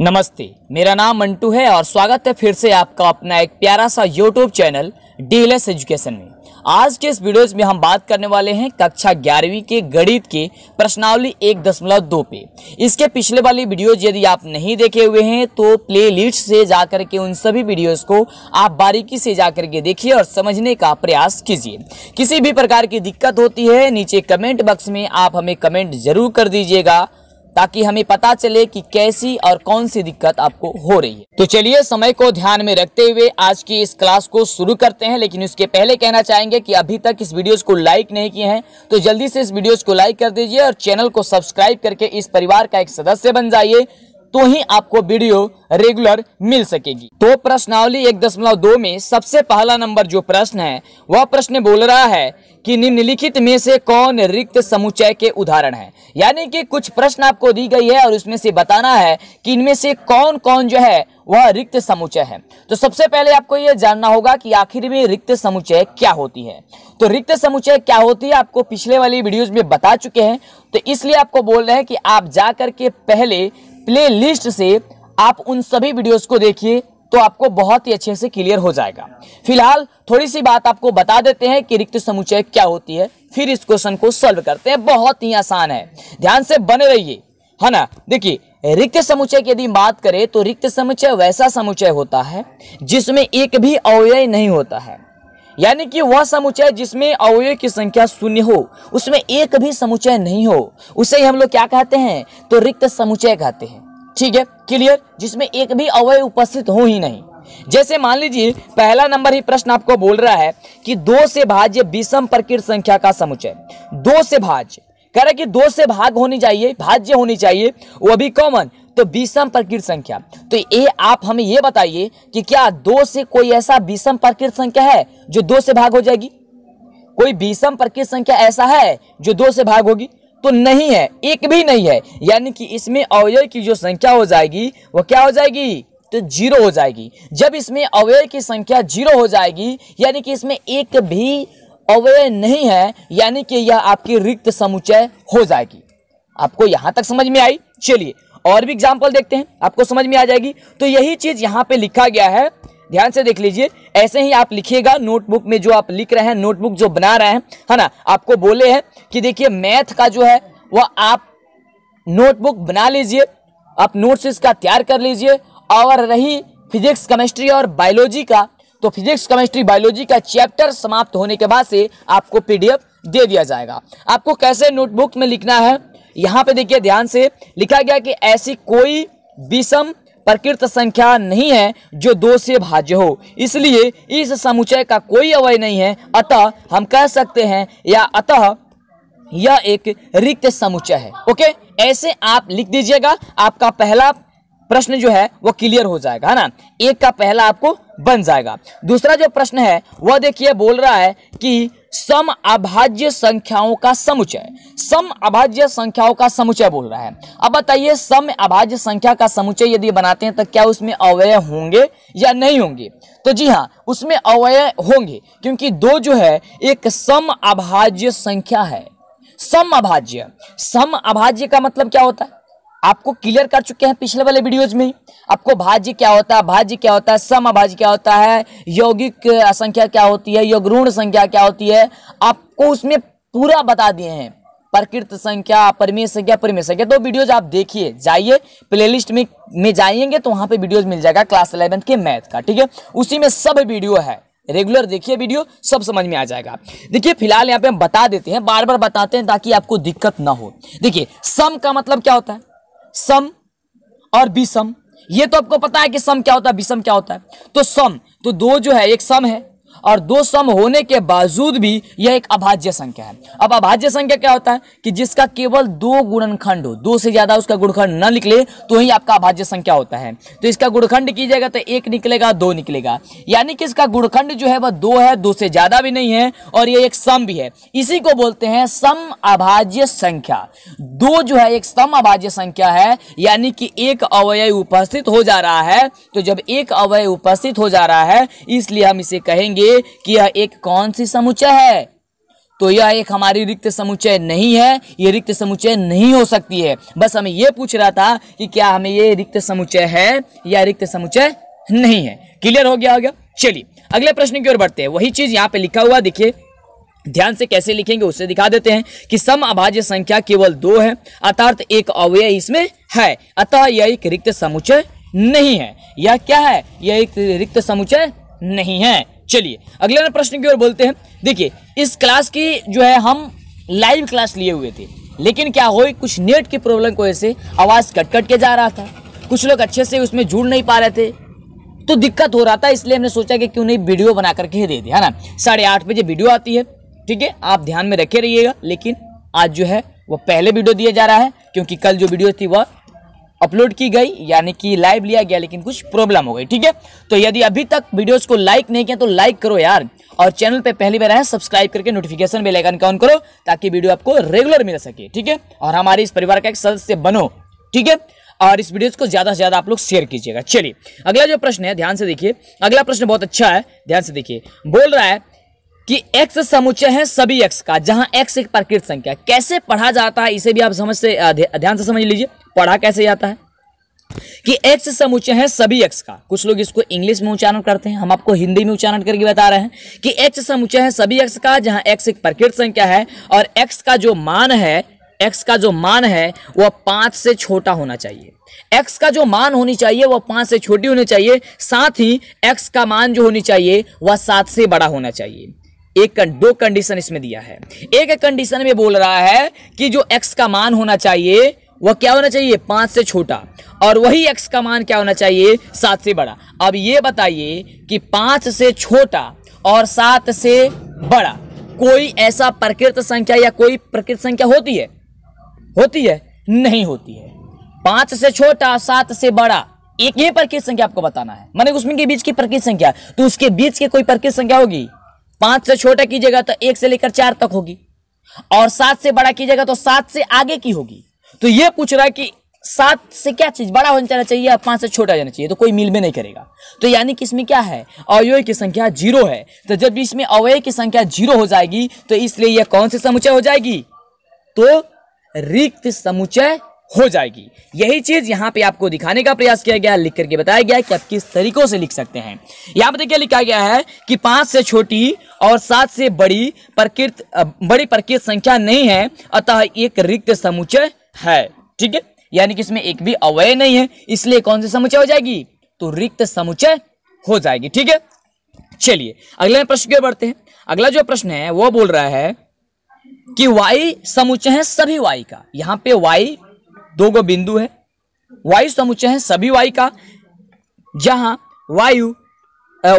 नमस्ते मेरा नाम मंटू है और स्वागत है फिर से आपका अपना एक प्यारा सा यूट्यूब चैनल डीएलएस एजुकेशन में आज के इस वीडियोज में हम बात करने वाले हैं कक्षा ग्यारहवीं के गणित के प्रश्नावली एक दशमलव दो पे इसके पिछले वाली वीडियोज यदि आप नहीं देखे हुए हैं तो प्ले लिस्ट से जाकर के उन सभी वीडियोज को आप बारीकी से जा के देखिए और समझने का प्रयास कीजिए किसी भी प्रकार की दिक्कत होती है नीचे कमेंट बॉक्स में आप हमें कमेंट जरूर कर दीजिएगा ताकि हमें पता चले कि कैसी और कौन सी दिक्कत आपको हो रही है तो चलिए समय को ध्यान में रखते हुए आज की इस क्लास को शुरू करते हैं लेकिन उसके पहले कहना चाहेंगे कि अभी तक इस वीडियोस को लाइक नहीं किए हैं तो जल्दी से इस वीडियोस को लाइक कर दीजिए और चैनल को सब्सक्राइब करके इस परिवार का एक सदस्य बन जाइए तो ही आपको वीडियो रेगुलर मिल सकेगी तो प्रश्नावली एक दशमलव दो में सबसे पहला नंबर जो प्रश्न है वह प्रश्न बोल रहा है कि निम्नलिखित में से कौन रिक्त समुच्चय के उदाहरण है यानी कि कुछ प्रश्न आपको दी गई है और उसमें से बताना है कि इनमें से कौन कौन जो है वह रिक्त समुच्चय है तो सबसे पहले आपको यह जानना होगा कि आखिर में रिक्त समुच्चय क्या होती है तो रिक्त समुच्चय क्या होती है आपको पिछले वाली वीडियोस में बता चुके हैं तो इसलिए आपको बोल रहे हैं कि आप जाकर के पहले प्ले लिस्ट से आप उन सभी वीडियोस को देखिए तो आपको बहुत ही अच्छे से क्लियर हो जाएगा फिलहाल थोड़ी सी बात आपको बता देते हैं कि रिक्त समुचय क्या होती है फिर इस क्वेश्चन को सॉल्व करते हैं बहुत ही आसान है ध्यान से बने रहिए है ना देखिए रिक्त समुचय की यदि बात करें तो रिक्त समुचय वैसा समुचय होता है जिसमें एक भी अव्यय नहीं होता है यानी कि वह समुच्चय जिसमें अवयव की संख्या शून्य हो उसमें एक भी समुच्चय नहीं हो उसे हम लोग क्या कहते हैं तो रिक्त समुच्चय कहते हैं ठीक है क्लियर जिसमें एक भी अवयव उपस्थित हो ही नहीं जैसे मान लीजिए पहला नंबर ही प्रश्न आपको बोल रहा है कि दो से भाज्य विषम प्रकृत संख्या का समुच्चय दो से भाज्य कह रहे कि दो से भाग होनी चाहिए भाज्य होनी चाहिए वह भी कॉमन तो विषम प्रकृत संख्या तो ये आप हमें ये बताइए कि क्या दो से कोई ऐसा विषम प्रकृत संख्या है जो दो से भाग हो जाएगी कोई विषम प्रकृत संख्या ऐसा है जो दो से भाग होगी तो नहीं है एक भी नहीं है यानी कि इसमें अवयव की जो संख्या हो जाएगी वो क्या हो जाएगी तो जीरो हो जाएगी जब इसमें अवयव की संख्या जीरो हो जाएगी यानी कि इसमें एक भी अवयव नहीं है यानी कि यह आपकी रिक्त समुच्चय हो जाएगी आपको यहां तक समझ में आई चलिए और भी एग्जाम्पल देखते हैं आपको समझ में आ जाएगी तो यही चीज़ यहाँ पे लिखा गया है ध्यान से देख लीजिए ऐसे ही आप लिखिएगा नोटबुक में जो आप लिख रहे हैं नोटबुक जो बना रहे हैं है ना आपको बोले हैं कि देखिए मैथ का जो है वह आप नोटबुक बना लीजिए आप नोट्स इसका तैयार कर लीजिए और रही फिजिक्स केमिस्ट्री और बायोलॉजी का तो फिजिक्स केमिस्ट्री बायोलॉजी का चैप्टर समाप्त होने के बाद से आपको पीडीएफ दे दिया जाएगा आपको कैसे नोटबुक में लिखना है यहाँ पे देखिए ध्यान से लिखा गया कि ऐसी कोई विषम प्रकृत संख्या नहीं है जो दो से भाज्य हो इसलिए इस समुचय का कोई अवय नहीं है अतः हम कह सकते हैं या अतः यह एक रिक्त समुचय है ओके ऐसे आप लिख दीजिएगा आपका पहला प्रश्न जो है वो क्लियर हो जाएगा है ना एक का पहला आपको बन जाएगा दूसरा जो प्रश्न है वह देखिए बोल रहा है कि सम अभाज्य संख्याओं का समुचय सम अभाज्य संख्याओं का समुचय बोल रहा है अब बताइए सम अभाज्य संख्या का समुचय यदि बनाते हैं तो क्या उसमें अवय होंगे या नहीं होंगे तो जी हाँ उसमें अवय होंगे क्योंकि दो जो है एक सम अभाज्य संख्या है सम अभाज्य सम अभाज्य का मतलब क्या होता है आपको क्लियर कर चुके हैं पिछले वाले वीडियोज में आपको भाज्य क्या होता है भाज्य क्या होता है सम अभाज्य क्या होता है यौगिक संख्या क्या होती है योगऋण संख्या क्या होती है आपको उसमें पूरा बता दिए हैं प्रकृत संख्या परमेय संख्या परिमेय संख्या दो वीडियोज आप देखिए जाइए प्लेलिस्ट में में जाइएंगे तो वहां पे वीडियोज मिल जाएगा क्लास इलेवेंथ के मैथ का ठीक है उसी में सब वीडियो है रेगुलर देखिए वीडियो सब समझ में आ जाएगा देखिए फिलहाल यहाँ पे हम बता देते हैं बार बार बताते हैं ताकि आपको दिक्कत ना हो देखिए सम का मतलब क्या होता है सम और विषम ये तो आपको पता है कि सम क्या होता है विषम क्या होता है तो सम तो दो जो है एक सम है और दो सम होने के बावजूद भी यह एक अभाज्य संख्या है अब अभाज्य संख्या क्या होता है कि जिसका केवल दो गुणनखंड हो दो से ज्यादा उसका गुणखंड न निकले तो ही आपका अभाज्य संख्या होता है तो इसका गुणखंड की जाएगा तो एक निकलेगा दो निकलेगा यानी कि इसका गुणखंड जो है वह दो है दो से ज्यादा भी नहीं है और यह एक सम भी है इसी को बोलते हैं सम अभाज्य संख्या दो जो है एक सम अभाज्य संख्या है यानी कि एक अवयव उपस्थित हो जा रहा है तो जब एक अवय उपस्थित हो जा रहा है इसलिए हम इसे कहेंगे लीजिए कि यह एक कौन सी समुच्चय है तो यह एक हमारी रिक्त समुच्चय नहीं है ये रिक्त समुच्चय नहीं हो सकती है बस हमें ये पूछ रहा था कि क्या हमें ये रिक्त समुच्चय है या रिक्त समुचय नहीं है क्लियर हो गया हो गया चलिए अगले प्रश्न की ओर बढ़ते हैं वही चीज यहाँ पे लिखा हुआ देखिए ध्यान से कैसे लिखेंगे उसे दिखा देते हैं कि सम अभाज्य संख्या केवल दो है अर्थात एक अवय इसमें है अतः यह एक रिक्त समुचय नहीं है यह क्या है यह एक रिक्त समुचय नहीं है चलिए अगले प्रश्न की ओर बोलते हैं देखिए इस क्लास की जो है हम लाइव क्लास लिए हुए थे लेकिन क्या हो कुछ नेट की प्रॉब्लम की वजह से आवाज़ कट कट के जा रहा था कुछ लोग अच्छे से उसमें जुड़ नहीं पा रहे थे तो दिक्कत हो रहा था इसलिए हमने सोचा कि क्यों नहीं वीडियो बना करके दे दिया है ना साढ़े आठ बजे वीडियो आती है ठीक है आप ध्यान में रखे रहिएगा लेकिन आज जो है वो पहले वीडियो दिया जा रहा है क्योंकि कल जो वीडियो थी वह अपलोड की गई यानी कि लाइव लिया गया लेकिन कुछ प्रॉब्लम हो गई ठीक है तो यदि अभी तक वीडियोस को लाइक नहीं किया तो लाइक करो यार और चैनल पे पहली बार है सब्सक्राइब करके नोटिफिकेशन बेल आइकन का ऑन करो ताकि वीडियो आपको रेगुलर मिल सके ठीक है और हमारे इस परिवार का एक सदस्य बनो ठीक है और इस वीडियो को ज़्यादा से ज़्यादा आप लोग शेयर कीजिएगा चलिए अगला जो प्रश्न है ध्यान से देखिए अगला प्रश्न बहुत अच्छा है ध्यान से देखिए बोल रहा है कि एक्स समुच्चय है सभी एक्स का जहां एक्स एक प्राकृत संख्या कैसे पढ़ा जाता है इसे भी आप समझ से ध्यान से समझ लीजिए पढ़ा कैसे जाता है कि एक्स समुच्चय है सभी एक्स का कुछ लोग इसको इंग्लिश में उच्चारण करते हैं हम आपको हिंदी में उच्चारण करके बता रहे हैं कि एक्स समुच्चय है सभी एक्स का जहां एक्स एक प्रकृत संख्या है और एक्स का जो मान है एक्स का जो मान है वह पांच से छोटा होना चाहिए एक्स का जो मान होनी चाहिए वह पांच से छोटी होनी चाहिए साथ ही एक्स का मान जो होनी चाहिए वह सात से बड़ा होना चाहिए एक दो कंडीशन इसमें दिया है एक कंडीशन में बोल रहा है कि जो एक्स का मान होना चाहिए वह क्या होना चाहिए पाँच से छोटा और वही एक्स का मान क्या होना चाहिए सात से बड़ा अब ये बताइए कि पाँच से छोटा और सात से बड़ा कोई ऐसा प्रकृत संख्या या कोई प्रकृत संख्या होती है होती है नहीं होती है पाँच से छोटा सात से बड़ा एक ये प्रकृत संख्या आपको बताना है मैंने उसमें के बीच की प्रकृत संख्या तो उसके बीच की कोई प्रकृत संख्या होगी पाँच से छोटा कीजिएगा तो एक से लेकर चार तक होगी और सात से बड़ा कीजिएगा तो सात से आगे की होगी तो ये पूछ रहा है कि सात से क्या चीज बड़ा होना जाना चाहिए या पांच से छोटा जाना चाहिए तो कोई मिल में नहीं करेगा तो यानी कि इसमें क्या है अवयव की संख्या जीरो है तो जब इसमें अवयव की संख्या जीरो हो जाएगी तो इसलिए यह कौन से समुचय हो जाएगी तो रिक्त समुचय हो जाएगी यही चीज यहां पे आपको दिखाने का प्रयास किया गया लिख करके बताया गया कि आप किस तरीकों से लिख सकते हैं यहां पर देखिए लिखा गया है कि पांच से छोटी और सात से बड़ी प्रकृत बड़ी प्रकृत संख्या नहीं है अतः एक रिक्त समुचय है ठीक है यानी कि इसमें एक भी अवय नहीं है इसलिए कौन सी समुचय हो जाएगी तो रिक्त समुचय हो जाएगी ठीक है चलिए अगले प्रश्न क्यों बढ़ते हैं अगला जो प्रश्न है वो बोल रहा है कि वाई समुचय है सभी वाई का यहां पे वाई दो गो बिंदु है वायु समुचय है सभी वाई का जहां वायु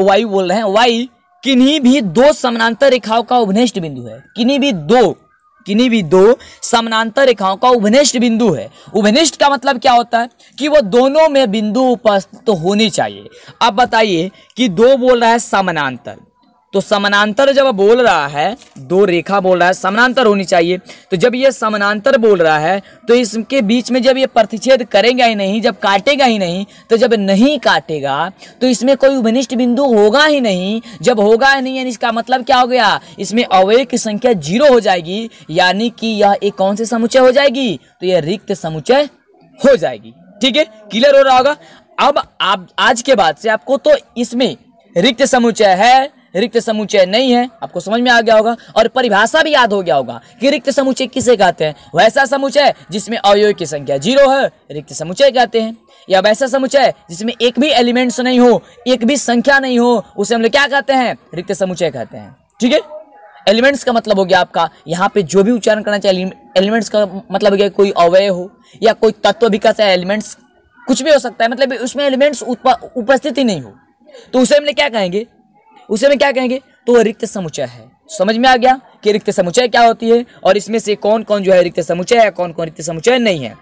वायु बोल रहे हैं वाई किन्हीं भी दो समानांतर रेखाओं का उभनिष्ठ बिंदु है किन्हीं भी दो किन्हीं भी दो समानांतर रेखाओं का उभनिष्ठ बिंदु है उभनिष्ठ का मतलब क्या होता है कि वो दोनों में बिंदु उपस्थित तो होनी चाहिए अब बताइए कि दो बोल रहा है समानांतर तो समानांतर जब बोल रहा है दो रेखा बोल रहा है समानांतर होनी चाहिए तो जब ये समानांतर बोल रहा है तो इसके बीच में जब ये प्रतिच्छेद करेगा ही नहीं जब काटेगा ही नहीं तो जब नहीं काटेगा तो इसमें कोई उभनिष्ठ बिंदु होगा ही नहीं जब होगा ही नहीं यानी इसका मतलब क्या हो गया इसमें अवय की संख्या जीरो हो जाएगी यानी कि यह एक कौन से समुचय हो जाएगी तो यह रिक्त समुचय हो जाएगी ठीक है क्लियर हो रहा होगा अब आप आज के बाद से आपको तो इसमें रिक्त समुचय है रिक्त समुच्चय नहीं है आपको समझ में आ गया होगा और परिभाषा भी याद हो गया होगा कि रिक्त समुच्चय किसे कहते हैं वैसा समुच्चय जिसमें अवयव की संख्या जीरो है रिक्त समुच्चय कहते हैं या वैसा समुच्चय जिसमें एक भी एलिमेंट्स नहीं हो एक भी संख्या नहीं हो उसे हम लोग क्या कहते हैं रिक्त समुच्चय कहते हैं ठीक है एलिमेंट्स का मतलब हो गया आपका यहाँ पे जो भी उच्चारण करना चाहिए एलिमेंट्स का मतलब हो गया कोई अवय हो या कोई तत्व विकास हैं एलिमेंट्स कुछ भी हो सकता है मतलब उसमें एलिमेंट्स उपस्थित ही नहीं हो तो उसे हम लोग क्या कहेंगे उसे में क्या कहेंगे तो वह रिक्त समुचय है समझ में आ गया कि रिक्त समुचय क्या होती है और इसमें से कौन कौन जो है रिक्त समुचय है कौन कौन रिक्त समुचय नहीं है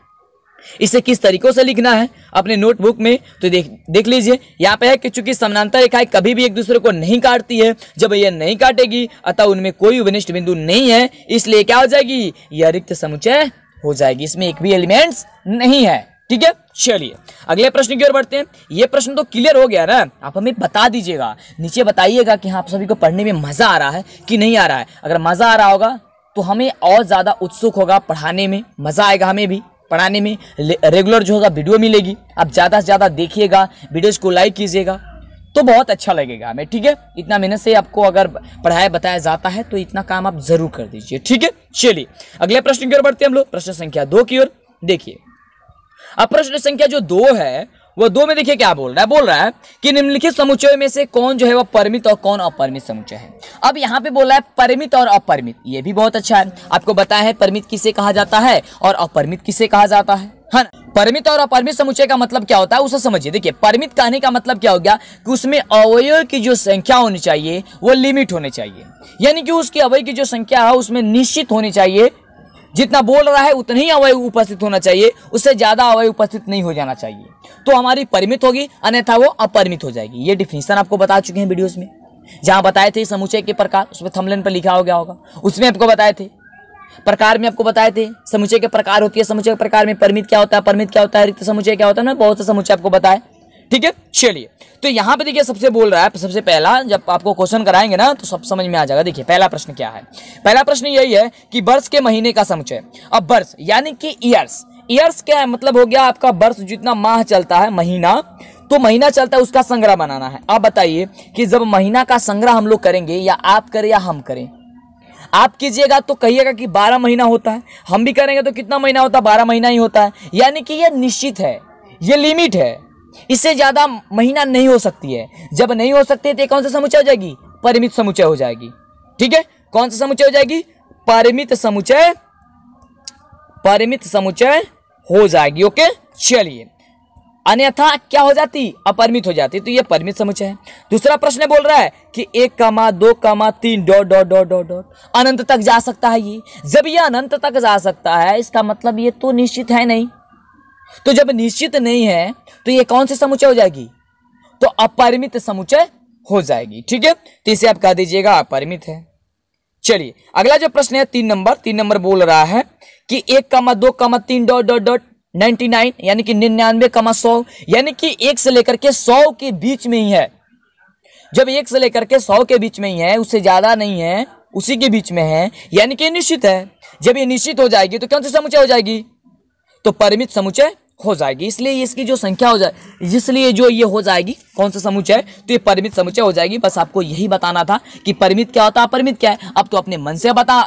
इसे किस तरीकों से लिखना है अपने नोटबुक में तो देख देख लीजिए यहाँ पे है कि चूंकि समानांतर रेखाएं कभी भी एक दूसरे को नहीं काटती है जब यह नहीं काटेगी अतः उनमें कोई उपनिष्ठ बिंदु नहीं है इसलिए क्या हो जाएगी यह रिक्त समुचय हो जाएगी इसमें एक भी एलिमेंट्स नहीं है ठीक है चलिए अगले प्रश्न की ओर बढ़ते हैं ये प्रश्न तो क्लियर हो गया ना आप हमें बता दीजिएगा नीचे बताइएगा कि हाँ आप सभी को पढ़ने में मज़ा आ रहा है कि नहीं आ रहा है अगर मज़ा आ रहा होगा तो हमें और ज़्यादा उत्सुक होगा पढ़ाने में मज़ा आएगा हमें भी पढ़ाने में रेगुलर जो होगा वीडियो मिलेगी आप ज़्यादा से ज़्यादा देखिएगा वीडियोज़ को लाइक कीजिएगा तो बहुत अच्छा लगेगा हमें ठीक है इतना मेहनत से आपको अगर पढ़ाया बताया जाता है तो इतना काम आप ज़रूर कर दीजिए ठीक है चलिए अगले प्रश्न की ओर बढ़ते हैं हम लोग प्रश्न संख्या दो की ओर देखिए अब प्रश्न संख्या जो दो है वो दो में देखिए क्या बोल रहा है बोल रहा है कि निम्नलिखित समुच्चय में से कौन जो है वो परमित और कौन अपरिमित समुच्चय है अब यहाँ पे बोला है परमित और अपरिमित ये भी बहुत अच्छा है आपको बताया है परमित किसे कहा जाता है और अपरिमित किसे कहा जाता है हाँ, परिमित परमित और अपरिमित समुच्चय का मतलब क्या होता है उसे समझिए देखिए परमित कहने का मतलब क्या हो गया कि उसमें अवयव की जो संख्या होनी चाहिए वो लिमिट होनी चाहिए यानी कि उसकी अवय की जो संख्या है उसमें निश्चित होनी चाहिए जितना बोल रहा है उतनी ही अवय उपस्थित होना चाहिए उससे ज़्यादा अवय उपस्थित नहीं हो जाना चाहिए तो हमारी परिमित होगी अन्यथा वो अपरिमित हो जाएगी ये डिफिनीसन आपको बता चुके हैं वीडियोज़ में जहाँ बताए थे समुचय के प्रकार उसमें थमलेन पर लिखा हो गया होगा उसमें आपको बताए थे प्रकार में आपको बताए थे समुचय के प्रकार होती है समुचय के प्रकार में परमित क्या होता है परमित क्या होता है रिक्त समुचय क्या होता है ना बहुत से समुचय आपको बताए ठीक है चलिए तो यहाँ पे देखिए सबसे बोल रहा है सबसे पहला जब आपको क्वेश्चन कराएंगे ना तो सब समझ में आ जाएगा देखिए पहला प्रश्न क्या है पहला प्रश्न यही है कि वर्ष के महीने का समुचय अब वर्ष यानी कि ईयर्स ईयर्स क्या है मतलब हो गया आपका वर्ष जितना माह चलता है महीना तो महीना चलता है उसका संग्रह बनाना है आप बताइए कि जब महीना का संग्रह हम लोग करेंगे या आप करें या हम करें आप कीजिएगा तो कहिएगा कि बारह महीना होता है हम भी करेंगे तो कितना महीना होता है बारह महीना ही होता है यानी कि यह निश्चित है ये लिमिट है इससे ज़्यादा महीना नहीं हो सकती है जब नहीं हो सकती तो कौन सा समुचय हो जाएगी परिमित समुचय हो जाएगी ठीक है कौन सा समुचय हो जाएगी परिमित समुचय परिमित समुचय हो जाएगी ओके चलिए अन्यथा क्या हो जाती अपरिमित हो जाती तो ये परिमित समुचय है दूसरा प्रश्न बोल रहा है कि एक कमा दो कमा तीन dot dot dot dot dot अनंत तक जा सकता है ये जब ये अनंत तक जा सकता है इसका मतलब ये तो निश्चित है नहीं तो जब निश्चित नहीं है तो ये कौन से समुचय हो जाएगी तो अपरिमित समुचय हो जाएगी ठीक है तो इसे आप कह दीजिएगा अपरिमित है चलिए अगला जो प्रश्न है तीन नंबर तीन नंबर बोल रहा है कि एक कमा दो कमा तीन dot dot dot ninety nine यानी कि निन्यानवे कमा सौ यानी कि एक से लेकर के सौ के बीच में ही है जब एक से लेकर के सौ के बीच में ही है उससे ज्यादा नहीं है उसी के बीच में है यानी कि निश्चित है जब ये निश्चित हो जाएगी तो कौन से समुचय हो जाएगी तो परिमित समुचय हो जाएगी इसलिए इसकी जो संख्या हो जाए इसलिए जो ये हो जाएगी कौन सा समुचय तो ये परिमित समुचय हो जाएगी बस आपको यही बताना था कि परिमित क्या होता है परिमित क्या है आप तो अपने मन से बता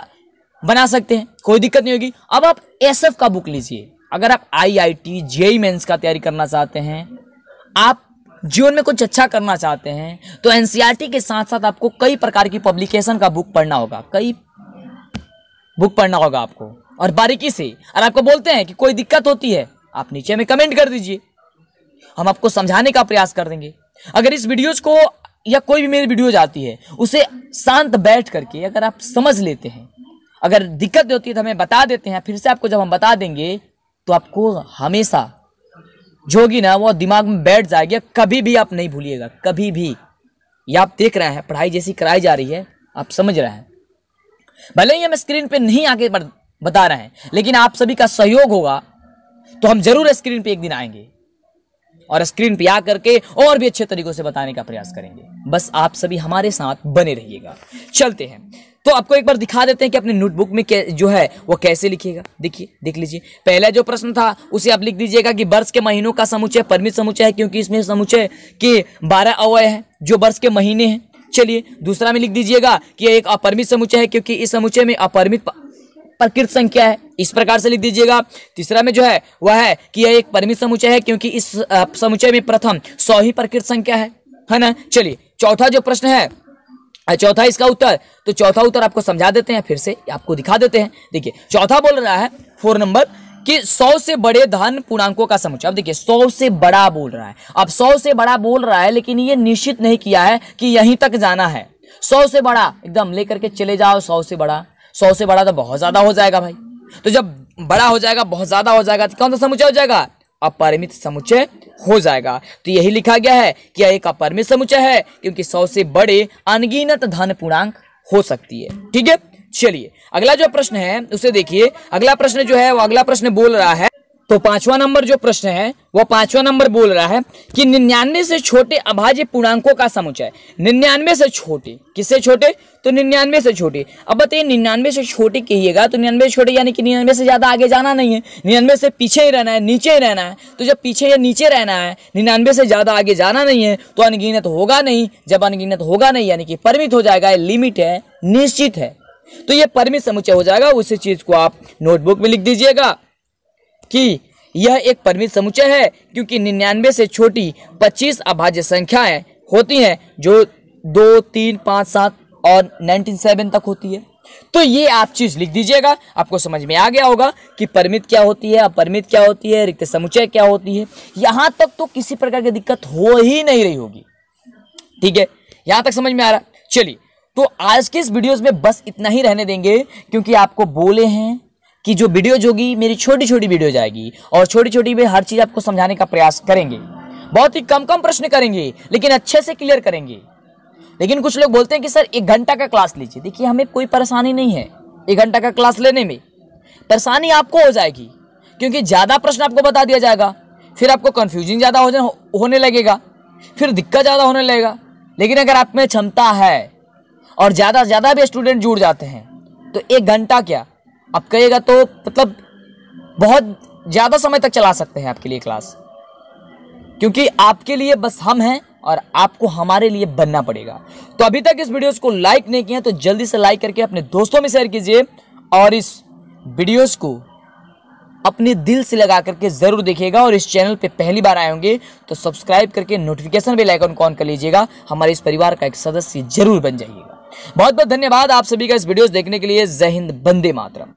बना सकते हैं कोई दिक्कत नहीं होगी अब आप एस का बुक लीजिए अगर आप आई आई टी जे मेन्स का तैयारी करना चाहते हैं आप जीवन में कुछ अच्छा करना चाहते हैं तो एन e के साथ साथ आपको कई प्रकार की पब्लिकेशन का बुक पढ़ना होगा कई बुक पढ़ना होगा आपको और बारीकी से और आपको बोलते हैं कि कोई दिक्कत होती है आप नीचे में कमेंट कर दीजिए हम आपको समझाने का प्रयास कर देंगे अगर इस वीडियोज़ को या कोई भी मेरी वीडियोज आती है उसे शांत बैठ करके अगर आप समझ लेते हैं अगर दिक्कत होती है तो हमें बता देते हैं फिर से आपको जब हम बता देंगे तो आपको हमेशा जो होगी ना वो दिमाग में बैठ जाएगी कभी भी आप नहीं भूलिएगा कभी भी ये आप देख रहे हैं पढ़ाई जैसी कराई जा रही है आप समझ रहे हैं भले ही हम स्क्रीन पे नहीं आगे बता रहे हैं लेकिन आप सभी का सहयोग होगा तो हम जरूर स्क्रीन पे एक दिन आएंगे और स्क्रीन पे आ करके और भी अच्छे तरीकों से बताने का प्रयास करेंगे बस आप सभी हमारे साथ बने रहिएगा चलते हैं तो आपको एक बार दिखा देते हैं कि अपने नोटबुक में जो है वो कैसे लिखिएगा देखिए देख लीजिए पहला जो प्रश्न था उसे आप लिख दीजिएगा कि वर्ष के महीनों का समुचय परमित समुचय है क्योंकि इसमें समुचय के बारह अवय है जो वर्ष के महीने हैं चलिए दूसरा में लिख दीजिएगा कि एक अपरमित समुचय है क्योंकि इस समुचय में अपरमित प्रकृत संख्या है इस प्रकार से लिख दीजिएगा तीसरा में जो है वह है कि यह एक परिमित समुचय है क्योंकि इस समुचय में प्रथम सौ ही प्रकृत संख्या है है ना चलिए चौथा जो प्रश्न है चौथा इसका उत्तर तो चौथा उत्तर आपको समझा देते हैं फिर से आपको दिखा देते हैं देखिए चौथा बोल रहा है फोर नंबर कि सौ से बड़े धन पूर्णांकों का समुचय अब देखिए सौ से बड़ा बोल रहा है अब सौ से बड़ा बोल रहा है लेकिन ये निश्चित नहीं किया है कि यहीं तक जाना है सौ से बड़ा एकदम लेकर के चले जाओ सौ से बड़ा सौ से बड़ा तो बहुत ज़्यादा हो जाएगा भाई तो जब बड़ा हो जाएगा बहुत ज़्यादा हो जाएगा तो कौन सा समुचय हो जाएगा अपरिमित समुचय हो जाएगा तो यही लिखा गया है कि एक अपरिमित समुचय है क्योंकि सौ से बड़े अनगिनत धन पूर्णांक हो सकती है ठीक है चलिए अगला जो प्रश्न है उसे देखिए अगला प्रश्न जो है वो अगला प्रश्न बोल रहा है तो पांचवा नंबर जो प्रश्न है वह पांचवा नंबर बोल रहा है कि निन्यानवे से छोटे अभाज्य पूर्णांकों का समुचय निन्यानवे से छोटे किससे छोटे तो निन्यानवे से छोटे अब बताइए निन्यानवे से छोटे कहिएगा तो निन्यानवे से छोटे यानी कि निन्यानवे से ज़्यादा आगे जाना नहीं है निन्यानवे से पीछे ही रहना है नीचे ही रहना है तो जब पीछे या नीचे रहना है निन्यानवे से ज़्यादा आगे जाना नहीं है तो अनगिनत होगा नहीं जब अनगिनत होगा नहीं यानी कि परिमित हो जाएगा लिमिट है निश्चित है तो ये परिमित समुचय हो जाएगा उसी चीज़ को आप नोटबुक में लिख दीजिएगा कि यह एक परिमित समुच्चय है क्योंकि निन्यानवे से छोटी पच्चीस अभाज्य संख्याएं होती हैं जो दो तीन पाँच सात और नाइनटीन सेवन तक होती है तो ये आप चीज़ लिख दीजिएगा आपको समझ में आ गया होगा कि परमित क्या होती है अपरिमित क्या होती है रिक्त समुच्चय क्या होती है यहाँ तक तो किसी प्रकार की दिक्कत हो ही नहीं रही होगी ठीक है यहाँ तक समझ में आ रहा चलिए तो आज के इस वीडियोस में बस इतना ही रहने देंगे क्योंकि आपको बोले हैं कि जो वीडियोज होगी मेरी छोटी छोटी वीडियो जाएगी और छोटी छोटी भी हर चीज़ आपको समझाने का प्रयास करेंगे बहुत ही कम कम प्रश्न करेंगे लेकिन अच्छे से क्लियर करेंगे लेकिन कुछ लोग बोलते हैं कि सर एक घंटा का क्लास लीजिए देखिए हमें कोई परेशानी नहीं है एक घंटा का क्लास लेने में परेशानी आपको हो जाएगी क्योंकि ज़्यादा प्रश्न आपको बता दिया जाएगा फिर आपको कंफ्यूजन ज़्यादा हो होने लगेगा फिर दिक्कत ज़्यादा होने लगेगा लेकिन अगर आप में क्षमता है और ज़्यादा ज़्यादा भी स्टूडेंट जुड़ जाते हैं तो एक घंटा क्या आप कहिएगा तो मतलब बहुत ज़्यादा समय तक चला सकते हैं आपके लिए क्लास क्योंकि आपके लिए बस हम हैं और आपको हमारे लिए बनना पड़ेगा तो अभी तक इस वीडियोस को लाइक नहीं किया तो जल्दी से लाइक करके अपने दोस्तों में शेयर कीजिए और इस वीडियोस को अपने दिल से लगा करके ज़रूर देखिएगा और इस चैनल पे पहली बार आए होंगे तो सब्सक्राइब करके नोटिफिकेशन भी लाइक ऑन कर लीजिएगा हमारे इस परिवार का एक सदस्य जरूर बन जाइएगा बहुत बहुत धन्यवाद आप सभी का इस वीडियो देखने के लिए जय हिंद बंदे मातरम